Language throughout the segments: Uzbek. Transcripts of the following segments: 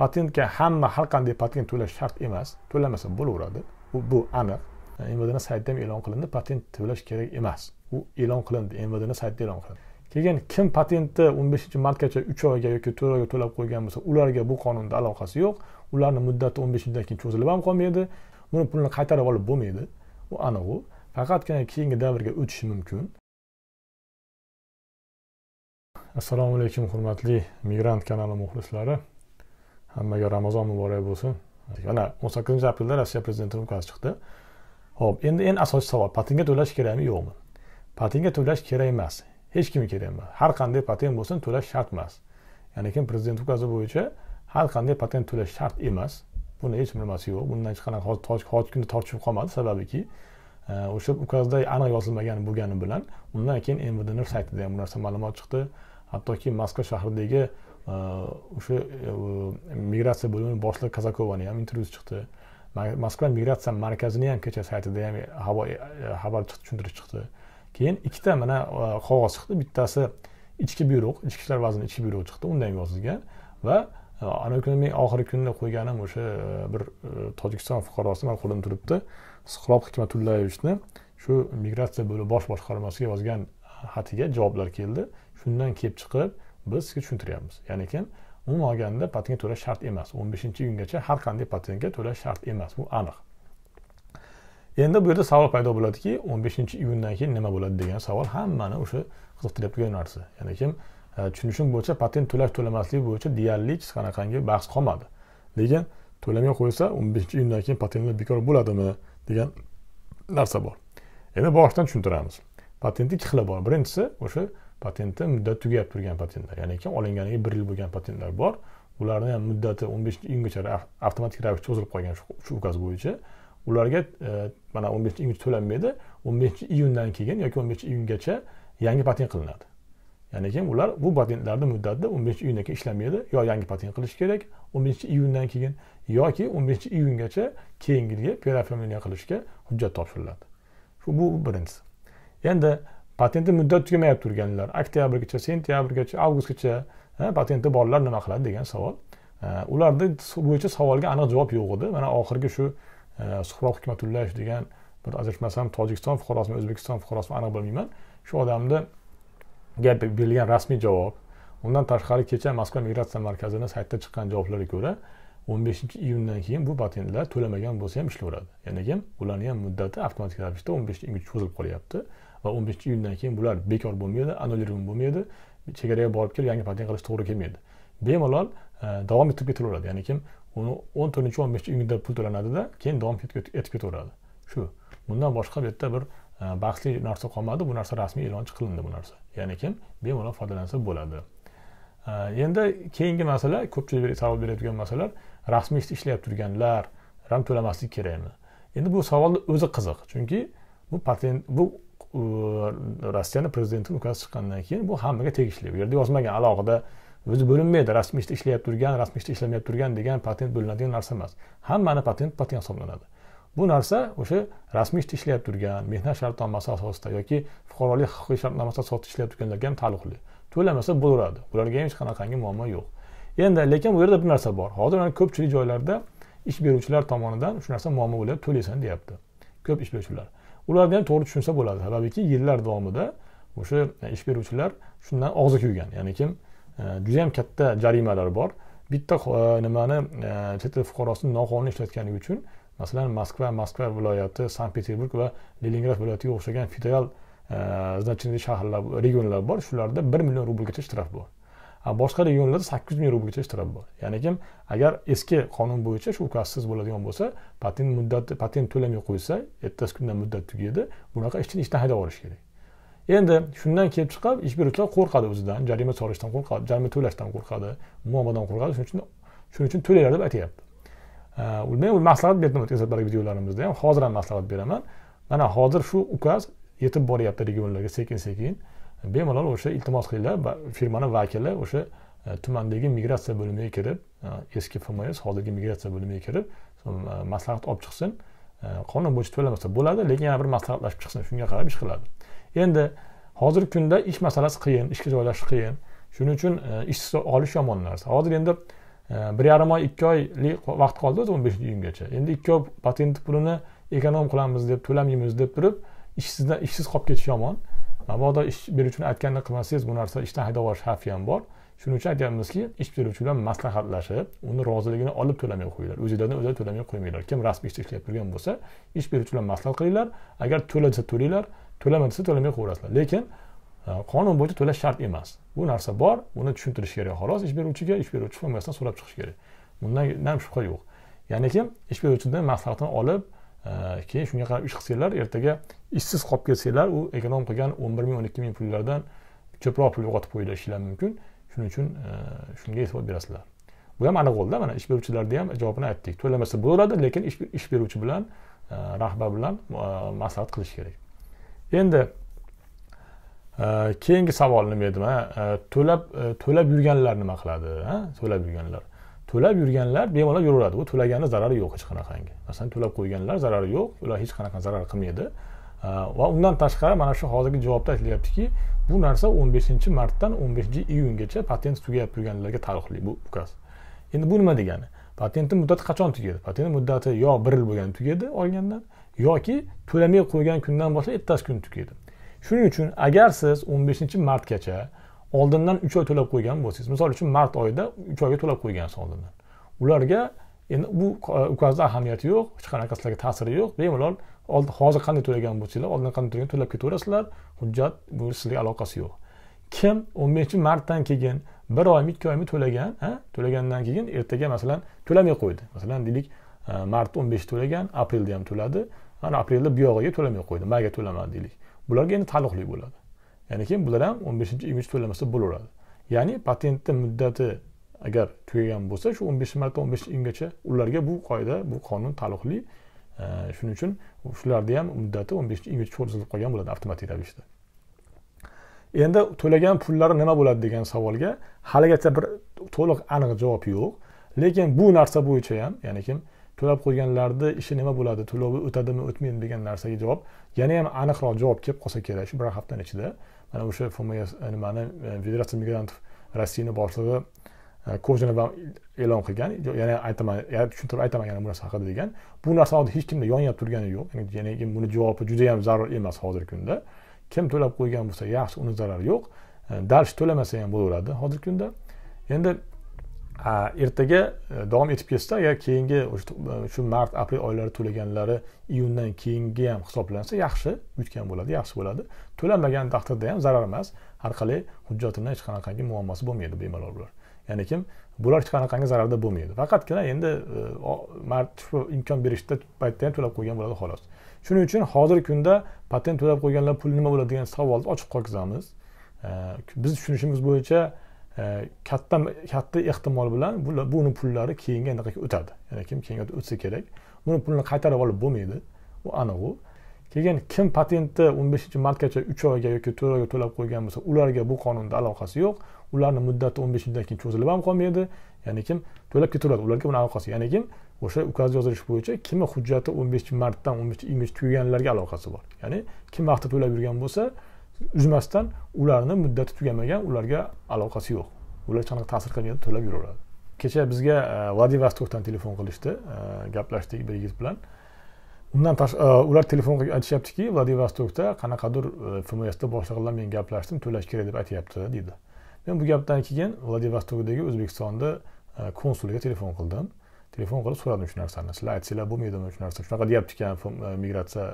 patentga hamma har qanday patent to'lash shart emas to'lamasa bo'laveradi bu aniq mvdni saytida ham e'lon qilindi patent to'lash kerak emas u e'lon qilindi mvdni saytida e'lon qilindi keyin kim patentni o'n beshinchi martgacha uch oyga yoki to'rt oyga to'lab qo'ygan bo'lsa ularga bu qonunda aloqasi yo'q ularni muddati o'n besh yildan keyin cho'zilib ham qolmaydi buni pulini qaytarib olib bo'lmaydi u aniq u faqatgina keyingi davrga o'tishi mumkin assalomu alaykum hurmatli migrant kanali muxlislari hammaga ramazon muborak bo'lsin mana o'n sakkizinchi aprelda rossiya prezidenti ukaz chiqdi ho'p endi eng asosiy savol patentga to'lash kerakmi yo'qmi patentga to'lash kerak emas hech kimga kerak emas har qanday patent bo'lsin to'lash shart emas ya'ni lekin prezident ukazi bo'yicha har qanday patent to'lash shart emas buni hech nimasi yo'q bundan hech qanaqa hozirgi kunda tortishib qolmadi sababiki e, o'sha ukazda aniq yozilmagan bo'lgani bilan undan keyin mvdni saytida ham bu narsa ma'lumot chiqdi hattoki moskva shahridagi o'sha migratsiya bo'limi boshlig'i kazakovani ham intervyusi chiqdi moskva migratsiya markazini ham kecha saytida ham xabar chiqdi tushuntirish chiqdi keyin ikkita mana qog'oz chiqdi bittasi ichki buyruq ichki ishlar vazirini ichki buyruq chiqdi unda ham yozilgan va ana kuni men oxirgi kunda qo'yganim o'sha bir tojikiston fuqarosi mani qo'limda turibdi suhrob hikmatullayevichni shu migratsiya bo'limi bosh boshqarmasiga yozgan xatiga javoblar keldi shundan kelib chiqib biz sizga tushuntiryapmiz ya'ni lekin umuman olganda patentga to'lash shart emas o'n beshinchi kungacha har qanday patentga to'lash shart emas bu aniq endi bu yerda savol paydo bo'ladiki o'n beshinchi iyundan keyin nima bo'ladi degan savol hammani o'sha qiziqtirib turgan narsa ya'ni kim tushunishim bo'yicha patent to'lash to'lamaslik bo'yicha deyarli hech qanaqangi bahs qolmadi lekin to'lamay qo'ysa o'n beshinchi iyundan keyin patentlar bekor bo'ladimi degan narsa bor endi boshidan tushuntiramiz patentni ikki xili bor birinchisi o'sha patenti muddat tugab turgan patentlar ya'ni lekin olinganiga bir yil bo'lgan patentlar bor ularni ham muddati o'n beshinchi iyungacha avtomatik ravishda cho'zilib qolgan shu ukaz bo'yicha ularga e, mana o'n beshinchi iyungacha to'lanmaydi o'n beshinchi iyundan keyin yoki o'n beshinchi iyungacha yangi patent qilinadi ya'ni kim ular bu patentlarni muddati o'n beshinchi iyundan keyin ishlamaydi yo yangi patent qilish kerak o'n beshinchi iyundan keyin yoki o'n beshinchi iyungacha keyingi yilga qilishga hujjat topshiriladi shu bu birinchisi endi patenti muddat tugamay turganlar oktyabrgacha sentyabrgacha avgustgacha patenti borlar nima qiladi degan savol ularda bo'yicha savolga aniq javob yo'q edi mana oxirgi shu e, suhrob hikmatullayev degan bir adashmasam tojikiston fuqarosimi o'zbekiston fuqarosimi aniq bilmayman shu odamni gap berilgan rasmiy javob undan tashqari kecha moskva migratsiya markazini saytida chiqqan javoblarga ko'ra 15 iyundan keyin bu patentlar to'lamagan bo'lsa ham ishlayveradi ya'ni kim ularni ham muddati avtomatik ravishda 15 iyunga cho'zilib qolyapti va 15 iyundan keyin bular bekor bo'lmaydi annulliron bo'lmaydi chegaraga borib kelib yangi patent qilish to'g'ri kelmaydi bemalol e, davom etib ketaveradi ya'ni kim uni o'n to'rtinchi o'n beshinchi iyunda pul to'lanadida keyin davom etib ketaveradi shu bundan boshqa bu yerda bir e, bahsli narsa qolmadi bu narsa rasmiy e'lon qilindi bu narsa ya'ni kim bemalol foydalansa bo'ladi endi keyingi masala ko'pchilik savol beradigan masalalar rasmiy ishda ishlab turganlar ram to'lamaslik kerakmi endi bu savolni o'zi qiziq chunki bu patent bu rossiyani prezidentini ukazi chiqqandan keyin bu hammaga tegishli bu yerda yozmagan alohida o'zi bo'linmaydi rasmiy ishda ishlayap turgan rasmiy ishda ishlamay turgan degan patent bo'linadigan narsa emas hammani patent patent hisoblanadi bu narsa o'sha rasmiy ishda ishlayap turgan mehnat shartnomasi asosida yoki fuqarolik huquqiy shartnomasi asosida ishlayap turganlarga ham taalluqli to'lamasa bo'laveradi bularga hech qanaqangi muammo yo'q endi lekin bu yerda bir narsa bor hozir ko'pchilik joylarda ish beruvchilar tomonidan shu narsa muammo bo'lyapti to'laysan deyapti ko'p ish beruvchilar ularni ham to'g'ri tushunsa bo'ladi sababiki yillar davomida o'sha ish beruvchilar shundan og'zi kuygan ya'ni kim e, judayam katta jarimalar bor bitta e, nimani e, chet el fuqarosini noqonuniy ishlatganligi uchun masalan moskva moskva viloyati sankt peterburg va leningrad viloyatiga o'xshagan federal значение shaharlar regionlar bor shularda bir million rublgacha shtraf bor boshqa regionlarda sakkiz ming rublgacha shtraf bor ya'ni kim agar eski qonun bo'yicha shu ukazsiz bo'ladigan bo'lsa patent muddati patent to'lamay qo'ysa ertasi kundan muddat tugaydi bunaqa ishchini ishdan haydab olish kerak endi shundan kelib chiqib ish beruvchilar qo'rqadi o'zidan jarima solishdan qo'rqadi jarima to'lashdan qo'rqadi muammodan qo'rqadi shuning uchun shuning uchun to'langlar deb aytyapti men maslahat berdim o'tgan safar videolarimizda ham hozir ham maslahat beraman mana hozir shu ukaz yetib boryapti regionlarga sekin sekin bemalol o'sha iltimos qilinglar va firmani vakili o'sha e, tumandagi migratsiya bo'limiga kirib e, eski fms hozirgi migratsiya bo'limiga kirib e, maslahat olib chiqsin qonun bo'yicha to'lamasa bo'ladi lekin yana bir maslahatlashib chiqsin shunga qarab ish qiladi endi hozirgi kunda ish masalasi qiyin ishga joylashish qiyin shuning uchun ish olish yomon narsa hozir endi bir yarim oy ikki oylik vaqt qoldi o'zi o'n beshinchi iyungacha endi ikki oy patent pulini ekonom qilamiz deb to'lamaymiz deb turib ishsizdan ishsiz qolib ketish yomon mabodo ish beruvchini aytganini qilmasangiz bu narsa ishdan haydab yuborish xavfi ham bor shuning uchun aytyapmizki ish beruvchi bilan maslahatlashib uni roziligini olib to'lamay qo'yinglar o'zinglardan o'zlari to'lamay qo'ymanglar kim rasmiy ishda ishlab turgan bo'lsa ish beruvchi bilan maslahat qilinglar agar to'la desa to'langlar to'lama desa to'lamay qo'yaverasizlar lekin e, qonun bo'yicha to'lash shart emas bu narsa bor uni tushuntirish kerak xolos ish beruvchiga ish beruvchi familiyasidan so'rab chiqish kerak bundan ham shubha yo'q ya'ni kim ish beruvchidan maslahatini olib keyin shunga qarab ish qilsanglar ertaga ishsiz qolib ketsanglar u ekonom qilgan o'n bir ming o'n ikki ming pullardan ko'proq pul yo'qotib qo'yilishinglar mumkin shuning uchun e, shunga e'tibor berasizlar bu ham aniq bo'ldida mana ish beruvchilarni ham javobini aytdik to'lamasa bo'ladi lekin ish beruvchi bilan e, rahbar bilan e, maslahat qilish kerak endi keyingi savol nima edi to'lab to'lab yurganlar nima qiladi to'lab yurganlar to'lab yurganlar bemalol yuraveradi u to'lagani zarari yo'q hech qanaqangi masalan to'lab qo'yganlar zarari yo'q ular hech qanaqa zarar qilmaydi va undan tashqari mana shu hozirgi javobda aytilyaptiki bu narsa o'n beshinchi martdan o'n beshinchi iyungacha patent tugab turganlarga taalluqli bu ukaz endi bu nima degani patentni muddati qachon tugaydi patentni muddati yo bir yil bo'lganda tugadi olgandan yoki to'lamay qo'ygan kundan boshlab ertasi kuni tugaydi shuning uchun agar siz o'n beshinchi martgacha oldindan uch oy to'lab qo'ygan bo'lsangiz misol uchun mart oyida uch oyga to'lab qo'ygansiz oldindan ularga endi bu ukazni ahamiyati yo'q hech qanaqa sizlarga ta'siri yo'q bemalol hozir qanday to'lagan bo'lsanglar oldin qanday to'lagan to'lab ketaverasizlar hujjat bu sizga aloqasi yo'q kim o'n beshinchi martdan keyin bir oymi ikki oymi to'lagan to'lagandan keyin ertaga masalan to'lamay qo'ydi masalan deylik e, mart o'n beshi to'lagan aprelda ham to'ladi mana aprelda buyog'iga to'lamay qo'ydi mayga to'lamadi deylik bularga endi taalluqli bo'ladi ya'ni keyin bular ham o'n beshinchi yigirma to'lamasa bo'laveradi ya'ni patentni muddati agar tugagan bo'lsa shu o'n besh marta o'n besh yilgacha ularga bu qoida bu qonun taalluqli shuning uchun shularni ham muddati o'n beshinchi iyun cho'rsilib qolgan bo'ladi avtomatik ravishda endi to'lagan pullari nima bo'ladi degan savolga haligacha bir to'liq aniq javob yo'q lekin bu narsa bo'yicha ham ya'ni kim to'lab qo'yganlarni ishi nima bo'ladi to'lovi o'tadimi o'tmaydimi degan narsaga javob yana ham aniqroq javob kelib qolsa kerak shu bir haftani ichida mana o'sha e, fmi nimani federatsiya migrant rossiyani boshlig'i e, ham e'lon qilgan yana aytaman tushuntirib aytaman yana bu narsa haqida degan bu narsa hozir hech kimda yonyap turgani yo'q ya'ni buni javobi juda yam zarur emas hozirgi kunda kim to'lab qo'ygan bo'lsa yaxshi uni zarari yo'q e, dalsh to'lamasa ham bo'laveradi hozirgi kunda endi ertaga e, davom etib ketsa agar keyingi e, e, shu mart aprel oylari to'laganlari iyundan keyingi ham hisoblansa yaxshi yutgan bo'ladi yaxshi bo'ladi to'lamagan taqdirda ham zarar emas har qalay hujjatini hech qanaqangi muammosi bo'lmaydi bemalol bular ya'ni kim bular hech qanaqangi zararda bo'lmaydi faqatgina endi mart shu imkon berishda paytda ham to'lab qo'ygan bo'ladi xolos shuning uchun hozirgi kunda patent to'lab qo'yganlar pul nima bo'ladi degan savolni ochiq qolgizamiz biz tushunishimiz bo'yicha katta katta ehtimol bilan buni pullari keyinga anaqaga o'tadi ya'ni kim keyinga o'tsa kerak buni pulini qaytarib olib bo'lmaydi u anig'u keyin kim patentni o'n beshinchi martgacha uch oyga yoki to'rt oyga to'lab qo'ygan bo'lsa ularga bu qonunda aloqasi yo'q ularni muddati o'n besh yildan keyin cho'zilib ham qolmaydi ya'ni kim to'lab ketaveradi ularga buni aloqasi ya'ni kim o'sha ukaz yozilishi bo'yicha kimni hujjati o'n beshinchi martdan o'n beshinchi iyun tugaganlarga aloqasi bor ya'ni kim vaqtda to'lab yurgan bo'lsa uzmasdan ularni muddati tugamagan ularga aloqasi yo'q ular qanaqa ta'sir qilmaydi to'lab yuraveradi kecha bizga e, vladivostokdan telefon qilishdi e, gaplashdik bir yigit bilan undan e, ular telefon qilib aytishyaptiki vladivostokda qanaqadir fmsda boshliq bilan men gaplashdim to'lash kerak deb aytyapti deydi men bu gapdan keyin vladivostokdagi o'zbekistonni konsuliga telefon qildim telefon qilib so'radim shu narsani sizlar aytsanglar bo'lmaydimi shu narsa shunaqa deyapti ekan migratsiya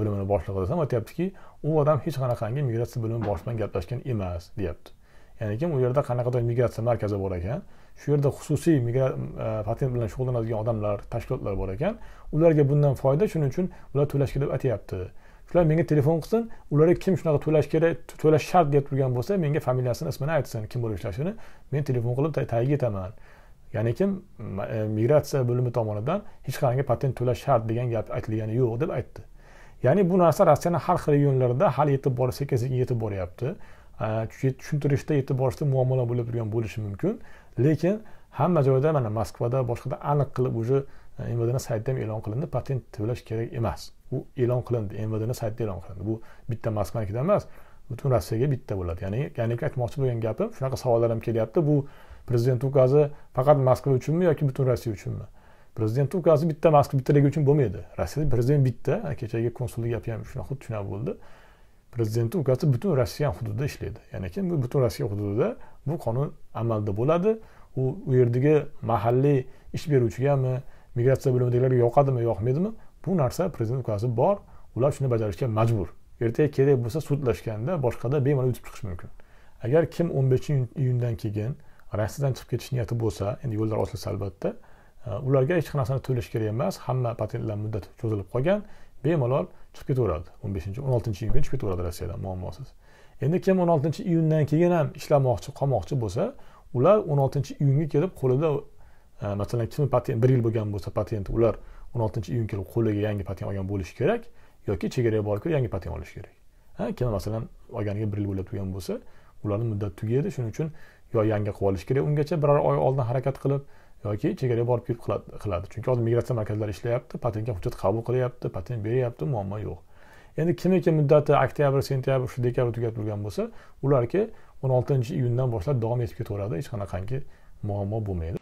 bo'limini boshlig'i desam aytyaptiki u odam hech qanaqangi migratsiya bo'limi boshlig'i bilan gaplashgan emas deyapti ya'ni kim u yerda qanaqadir migratsiya markazi bor ekan shu yerda xususiy e, patent bilan shug'ullanadigan odamlar tashkilotlar bor ekan ularga bundan foyda shuning uchun ular to'lash kerak deb aytyapti shular menga telefon qilsin ularga kim shunaqa to'lash kerak to'lash shart deb turgan bo'lsa menga familiyasini ismini aytsin kim bo'lib ishlashini men telefon qilib tagiga yetaman ya'ni kim e, migratsiya bo'limi tomonidan hech qanday patent to'lash shart degan gap aytilgani yo'q deb aytdi ya'ni bu narsa rossiyani har xil regionlarida hali yetib bor sekin sekin yetib boryapti e, tushuntirishda yetib borishda muammolar bo'lib turgan bo'lishi mumkin lekin hamma joyda mana moskvada boshqada aniq qilib уже e, mvdni saytida ham e'lon qilindi patent to'lash kerak emas u e'lon qilindi mvdni saytida e'lon qilindi bu bitta moskvanikida emas butun rossiyaga bitta bo'ladi ya'ni ya'ni aytmoqchi bo'lgan gapim shunaqa savollar ham kelyapti bu prezident ukazi faqat moskva uchunmi yoki butun rossiya uchunmi prezident ukazi bitta moskva bittaligi uchun bo'lmaydi rossiyada prezident bitta kechagi konsulni gapi ham shunaqa xuddi shunaqa bo'ldi prezidentni ukazi butun rossiya hududida ishlaydi ya'ni bu butun rossiya hududida bu qonun amalda bo'ladi u u yerdagi mahalliy ish beruvchigami migratsiya bo'limidagilarga yoqadimi yoqmaydimi bu narsa prezident ukazi bor ular shuni bajarishga majbur ertaga kerak bo'lsa sudlashganda boshqada bemalol yutib chiqish mumkin agar kim o'n beshinchi iyundan keyin rossiyadan chiqib ketish niyati bo'lsa endi yo'llar ochilsa albatta e, ularga hech qanaqa narsani to'lash kerak emas hamma patentlar muddati cho'zilib qolgan bemalol chiqib ketaveradi o'n beshinchi o'n oltinchi kuni chiqib ketaveradi rossiyadan muammosiz endi kim o'n oltinchi iyundan keyin ham ishlamoqchi qolmoqchi bo'lsa ular o'n oltinchi iyunga kelib qo'lida e, masalan kim patent bir yil bo'lgan bo'lsa patenti ular o'n oltinchi iyun kelib qo'liga yangi patent olgan bo'lishi kerak yoki chegaraga borib yangi patent olish kerak ha keyin masalan olganiga bir yil bo'lib turgan bo'lsa ularni muddati tugaydi shuning uchun yo yangi qilib olish kerak ungacha biror oy oldin harakat qilib yoki chegaraga borib kelib qiladi chunki hozir migratsiya markazlari ishlayapti patentga hujjat qabul qilyapti patent beryapti muammo yo'q endi kimniki muddati oktyabr sentyabr shu dekabr tugab turgan bo'lsa ularki o'n oltinchi iyundan boshlab davom etib ketaveradi hech qanaqangi muammo bo'lmaydi